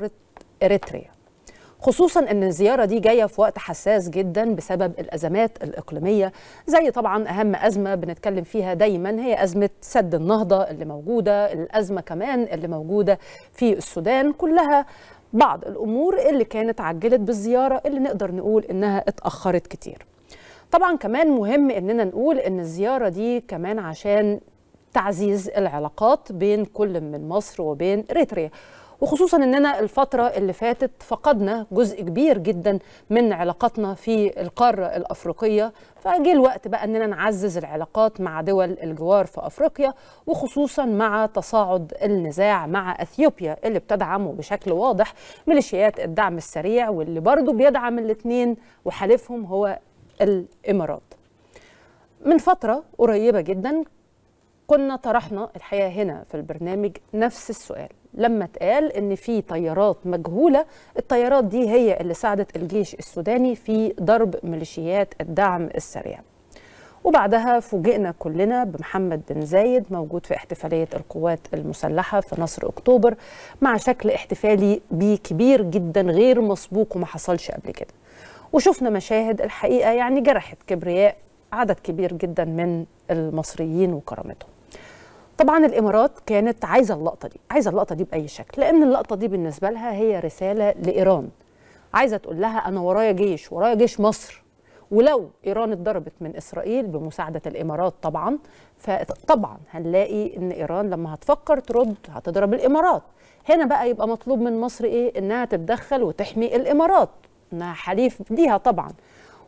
زيارة إريتريا خصوصا ان الزياره دي جايه في وقت حساس جدا بسبب الازمات الاقليميه زي طبعا اهم ازمه بنتكلم فيها دايما هي ازمه سد النهضه اللي موجوده الازمه كمان اللي موجوده في السودان كلها بعض الامور اللي كانت عجلت بالزياره اللي نقدر نقول انها اتاخرت كتير طبعا كمان مهم اننا نقول ان الزياره دي كمان عشان تعزيز العلاقات بين كل من مصر وبين اريتريا وخصوصا اننا الفتره اللي فاتت فقدنا جزء كبير جدا من علاقاتنا في القاره الافريقيه فجه الوقت بقى اننا نعزز العلاقات مع دول الجوار في افريقيا وخصوصا مع تصاعد النزاع مع اثيوبيا اللي بتدعمه بشكل واضح ميليشيات الدعم السريع واللي برضه بيدعم الاثنين وحليفهم هو الامارات من فتره قريبه جدا كنا طرحنا الحقيقه هنا في البرنامج نفس السؤال لما اتقال ان في طيارات مجهوله الطيارات دي هي اللي ساعدت الجيش السوداني في ضرب ميليشيات الدعم السريع وبعدها فوجئنا كلنا بمحمد بن زايد موجود في احتفالية القوات المسلحة في نصر أكتوبر مع شكل احتفالي بكبير كبير جدا غير مسبوق وما حصلش قبل كده وشفنا مشاهد الحقيقة يعني جرحت كبرياء عدد كبير جدا من المصريين وكرامتهم طبعا الامارات كانت عايزه اللقطه دي عايزه اللقطه دي باي شكل لان اللقطه دي بالنسبه لها هي رساله لايران عايزه تقول لها انا ورايا جيش ورايا جيش مصر ولو ايران اتضربت من اسرائيل بمساعده الامارات طبعا فطبعا هنلاقي ان ايران لما هتفكر ترد هتضرب الامارات هنا بقى يبقى مطلوب من مصر ايه انها تتدخل وتحمي الامارات انها حليف ليها طبعا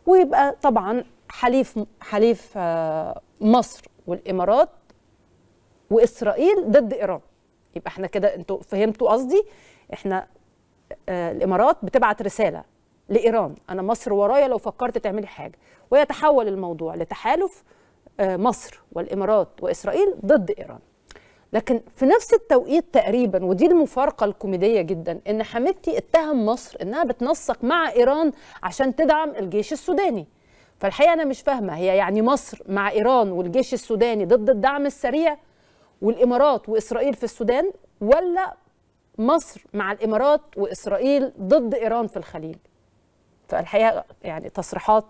ويبقى طبعا حليف حليف آه، مصر والامارات واسرائيل ضد ايران يبقى احنا كده انتوا فهمتوا قصدي احنا آه الامارات بتبعت رساله لايران انا مصر ورايا لو فكرت تعملي حاجه ويتحول الموضوع لتحالف آه مصر والامارات واسرائيل ضد ايران لكن في نفس التوقيت تقريبا ودي المفارقه الكوميديه جدا ان حميدتي اتهم مصر انها بتنسق مع ايران عشان تدعم الجيش السوداني فالحقيقه انا مش فاهمه هي يعني مصر مع ايران والجيش السوداني ضد الدعم السريع والامارات واسرائيل في السودان ولا مصر مع الامارات واسرائيل ضد ايران في الخليج فالحقيقه يعني تصريحات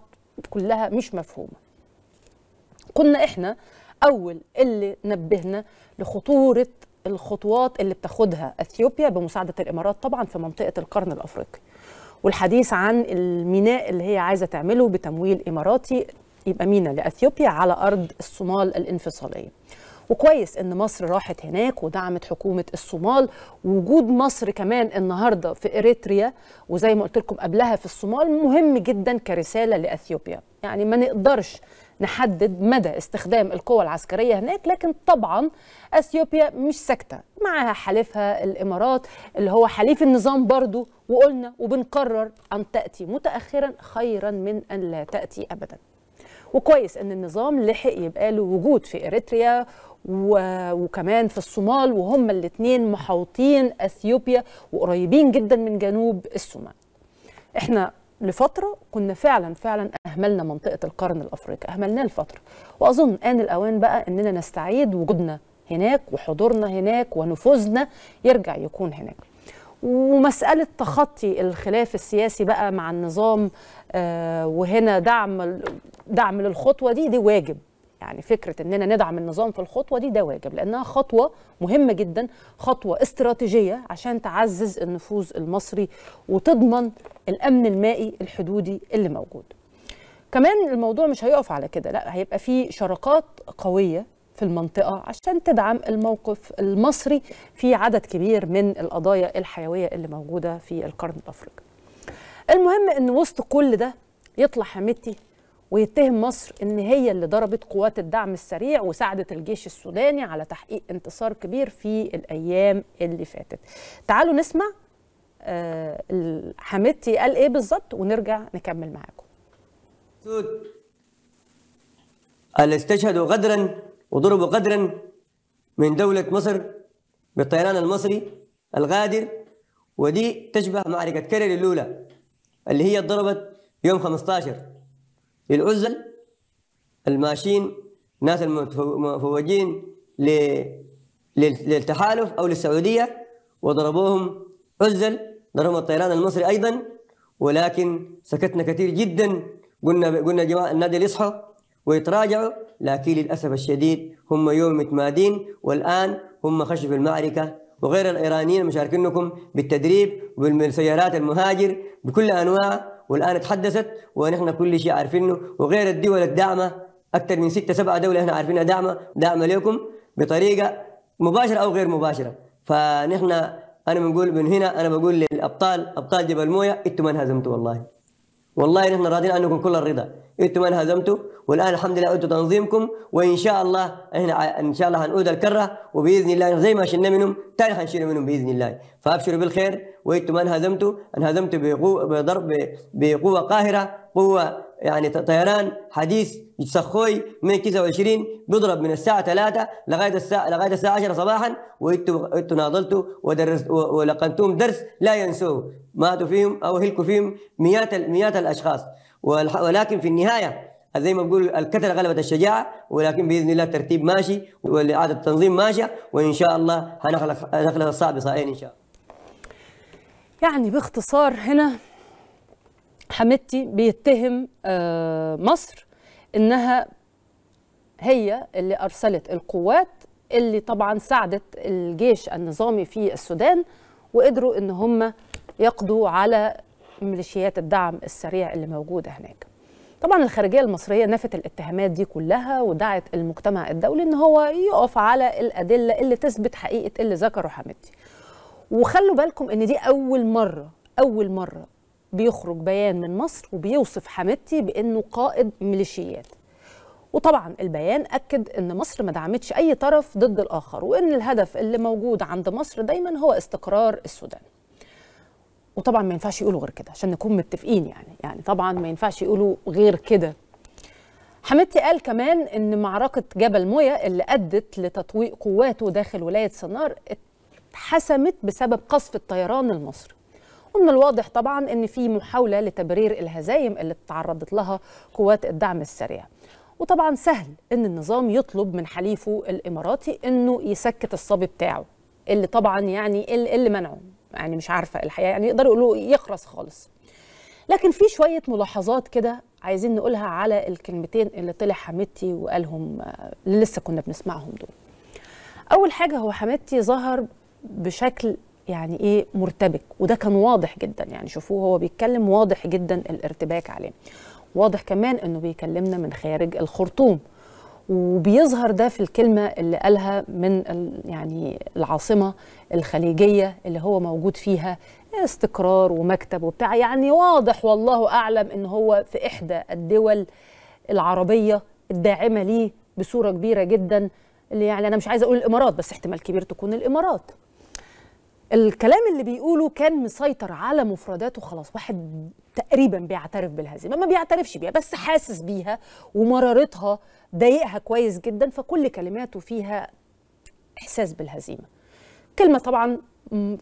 كلها مش مفهومه كنا احنا اول اللي نبهنا لخطوره الخطوات اللي بتاخدها اثيوبيا بمساعده الامارات طبعا في منطقه القرن الافريقي والحديث عن الميناء اللي هي عايزه تعمله بتمويل اماراتي يبقى مينا لاثيوبيا على ارض الصومال الانفصاليه وكويس ان مصر راحت هناك ودعمت حكومه الصومال وجود مصر كمان النهارده في اريتريا وزي ما قلت لكم قبلها في الصومال مهم جدا كرساله لاثيوبيا يعني ما نقدرش نحدد مدى استخدام القوى العسكرية هناك لكن طبعا أثيوبيا مش ساكتة معها حليفها الإمارات اللي هو حليف النظام برضو وقلنا وبنقرر أن تأتي متأخرا خيرا من أن لا تأتي أبدا وكويس أن النظام لحق يبقى له وجود في إريتريا وكمان في الصومال وهم الاثنين محاوطين اثيوبيا وقريبين جدا من جنوب الصومال. احنا لفتره كنا فعلا فعلا اهملنا منطقه القرن الافريقي اهملناه لفتره واظن ان الاوان بقى اننا نستعيد وجودنا هناك وحضورنا هناك ونفوذنا يرجع يكون هناك ومسألة تخطي الخلاف السياسي بقى مع النظام آه وهنا دعم دعم للخطوة دي دي واجب يعني فكره اننا ندعم النظام في الخطوه دي ده واجب لانها خطوه مهمه جدا خطوه استراتيجيه عشان تعزز النفوذ المصري وتضمن الامن المائي الحدودي اللي موجود كمان الموضوع مش هيقف على كده لا هيبقى في شراكات قويه في المنطقة عشان تدعم الموقف المصري في عدد كبير من القضايا الحيوية اللي موجودة في القرن الأفريقي المهم أن وسط كل ده يطلع حميدتي ويتهم مصر ان هي اللي ضربت قوات الدعم السريع وساعدت الجيش السوداني على تحقيق انتصار كبير في الايام اللي فاتت تعالوا نسمع حمدتي آه، حميدتي قال ايه بالظبط ونرجع نكمل معاكم اللي استشهدوا غدرا وضربوا غدرا من دولة مصر بالطيران المصري الغادر ودي تشبه معركة كرر الأولى اللي هي ضربت يوم 15 العزل الماشين ناس المفوجين للتحالف او للسعوديه وضربوهم عزل ضربهم الطيران المصري ايضا ولكن سكتنا كثير جدا قلنا قلنا جماعه النادي يصحوا ويتراجعوا لكن للاسف الشديد هم يوم متمادين والان هم خشوا في المعركه وغير الايرانيين مشاركينكم بالتدريب وبالسيارات المهاجر بكل انواع والان تحدثت ونحن كل شيء عارفينه وغير الدول الداعمه اكثر من ستة سبعة دوله احنا عارفينها داعمه داعمه لكم بطريقه مباشره او غير مباشره فنحن انا بنقول من هنا انا بقول للابطال ابطال جبل مويه انتم ما انهزمتوا والله والله نحن راضين عنكم كل الرضا انتم هزمتوا والان الحمد لله انتم تنظيمكم وان شاء الله احنا ان شاء الله هنعود الكره وباذن الله زي ما شلنا منهم ثاني حنشيل منهم باذن الله فابشروا بالخير وانتم انهزمتوا انهزمتوا بقوه بضرب بقوه قاهره قوه يعني طيران حديث سخوي من 29 بيضرب من الساعه 3 لغايه الساعه لغايه الساعه 10 صباحا وانتوا انتوا ناضلتوا ودرست ولقنتوهم درس لا ينسوه ماتوا فيهم او هلكوا فيهم مئات مئات الاشخاص ولكن في النهايه زي ما بقول الكثرة غلبت الشجاعة ولكن بإذن الله الترتيب ماشي والإعادة التنظيم ماشية وإن شاء الله هنخلق هنخلق الصعب صائعين إن شاء الله يعني باختصار هنا حمدتي بيتهم آه، مصر انها هي اللي ارسلت القوات اللي طبعا ساعدت الجيش النظامي في السودان وقدروا ان هم يقضوا على ميليشيات الدعم السريع اللي موجوده هناك. طبعا الخارجيه المصريه نفت الاتهامات دي كلها ودعت المجتمع الدولي ان هو يقف على الادله اللي تثبت حقيقه اللي ذكره حمدي. وخلوا بالكم ان دي اول مره اول مره بيخرج بيان من مصر وبيوصف حمدتي بانه قائد ميليشيات وطبعا البيان اكد ان مصر ما دعمتش اي طرف ضد الاخر وان الهدف اللي موجود عند مصر دايما هو استقرار السودان وطبعا ما ينفعش يقولوا غير كده عشان نكون متفقين يعني يعني طبعا ما ينفعش يقولوا غير كده حمدتي قال كمان ان معركه جبل مويا اللي ادت لتطويق قواته داخل ولايه سنار اتحسمت بسبب قصف الطيران المصري ومن الواضح طبعا أن في محاولة لتبرير الهزايم اللي تعرضت لها قوات الدعم السريع وطبعا سهل أن النظام يطلب من حليفه الإماراتي أنه يسكت الصبي بتاعه اللي طبعا يعني اللي منعه يعني مش عارفة الحقيقة يعني يقدروا يقولوا يخرس خالص لكن في شوية ملاحظات كده عايزين نقولها على الكلمتين اللي طلع حميدتي وقالهم اللي آه، لسه كنا بنسمعهم دول أول حاجة هو حميدتي ظهر بشكل يعني ايه مرتبك وده كان واضح جدا يعني شوفوه هو بيتكلم واضح جدا الارتباك عليه واضح كمان انه بيكلمنا من خارج الخرطوم وبيظهر ده في الكلمة اللي قالها من يعني العاصمة الخليجية اللي هو موجود فيها استقرار ومكتب وبتاع يعني واضح والله أعلم إن هو في إحدى الدول العربية الداعمة ليه بصورة كبيرة جدا اللي يعني أنا مش عايزة أقول الإمارات بس احتمال كبير تكون الإمارات الكلام اللي بيقوله كان مسيطر على مفرداته خلاص واحد تقريبا بيعترف بالهزيمه ما بيعترفش بيها بس حاسس بيها ومرارتها ضايقها كويس جدا فكل كلماته فيها احساس بالهزيمه كلمه طبعا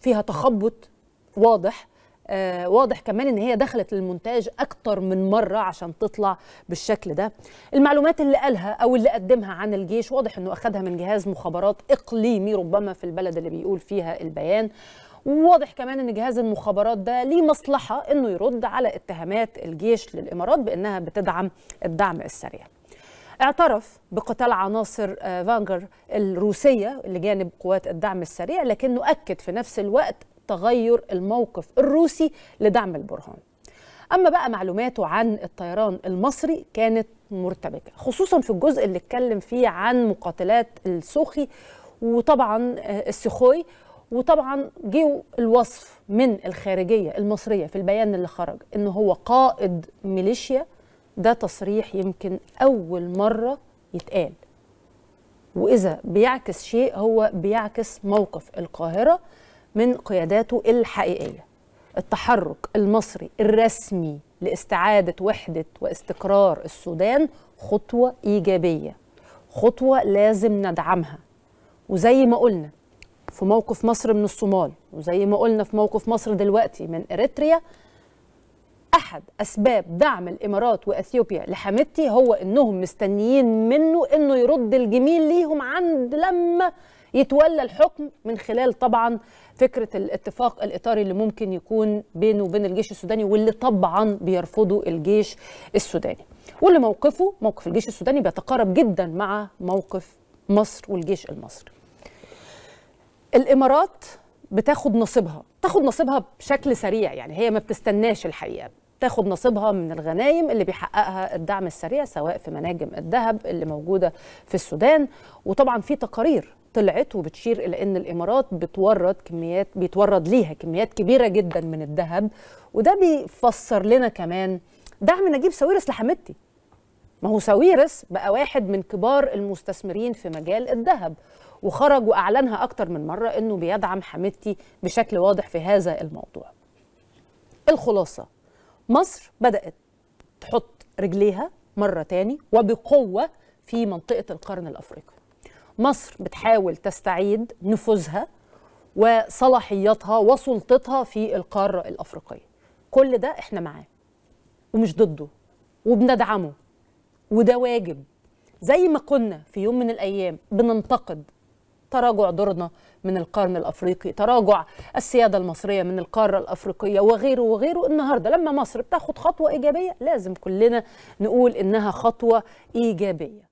فيها تخبط واضح آه، واضح كمان ان هي دخلت للمونتاج اكتر من مره عشان تطلع بالشكل ده المعلومات اللي قالها او اللي قدمها عن الجيش واضح انه اخذها من جهاز مخابرات اقليمي ربما في البلد اللي بيقول فيها البيان وواضح كمان ان جهاز المخابرات ده ليه مصلحه انه يرد على اتهامات الجيش للامارات بانها بتدعم الدعم السريع اعترف بقتال عناصر آه، فانجر الروسيه لجانب قوات الدعم السريع لكنه اكد في نفس الوقت تغير الموقف الروسي لدعم البرهان أما بقى معلوماته عن الطيران المصري كانت مرتبكة خصوصا في الجزء اللي اتكلم فيه عن مقاتلات السوخي وطبعا آه، السخوي وطبعا جه الوصف من الخارجية المصرية في البيان اللي خرج إن هو قائد ميليشيا ده تصريح يمكن أول مرة يتقال وإذا بيعكس شيء هو بيعكس موقف القاهرة من قياداته الحقيقيه التحرك المصري الرسمي لاستعاده وحده واستقرار السودان خطوه ايجابيه خطوه لازم ندعمها وزي ما قلنا في موقف مصر من الصومال وزي ما قلنا في موقف مصر دلوقتي من اريتريا احد اسباب دعم الامارات واثيوبيا لحميدتي هو انهم مستنيين منه انه يرد الجميل ليهم عند لما يتولى الحكم من خلال طبعا فكره الاتفاق الاطاري اللي ممكن يكون بينه وبين الجيش السوداني واللي طبعا بيرفضه الجيش السوداني واللي موقفه موقف الجيش السوداني بيتقارب جدا مع موقف مصر والجيش المصري الامارات بتاخد نصيبها تاخد نصيبها بشكل سريع يعني هي ما بتستناش الحقيقه تاخد نصيبها من الغنايم اللي بيحققها الدعم السريع سواء في مناجم الذهب اللي موجوده في السودان وطبعا في تقارير طلعت وبتشير الى ان الامارات بتورد كميات بيتورد ليها كميات كبيره جدا من الذهب وده بيفسر لنا كمان دعم نجيب ساويرس لحمدتي ما هو ساويرس بقى واحد من كبار المستثمرين في مجال الذهب وخرج واعلنها اكتر من مره انه بيدعم حمدتي بشكل واضح في هذا الموضوع الخلاصه مصر بدات تحط رجليها مره تاني وبقوه في منطقه القرن الافريقي مصر بتحاول تستعيد نفوذها وصلاحياتها وسلطتها في القارة الأفريقية كل ده إحنا معاه ومش ضده وبندعمه وده واجب زي ما كنا في يوم من الأيام بننتقد تراجع دورنا من القرن الافريقي تراجع السياده المصريه من القاره الافريقيه وغيره وغيره النهارده لما مصر بتاخد خطوه ايجابيه لازم كلنا نقول انها خطوه ايجابيه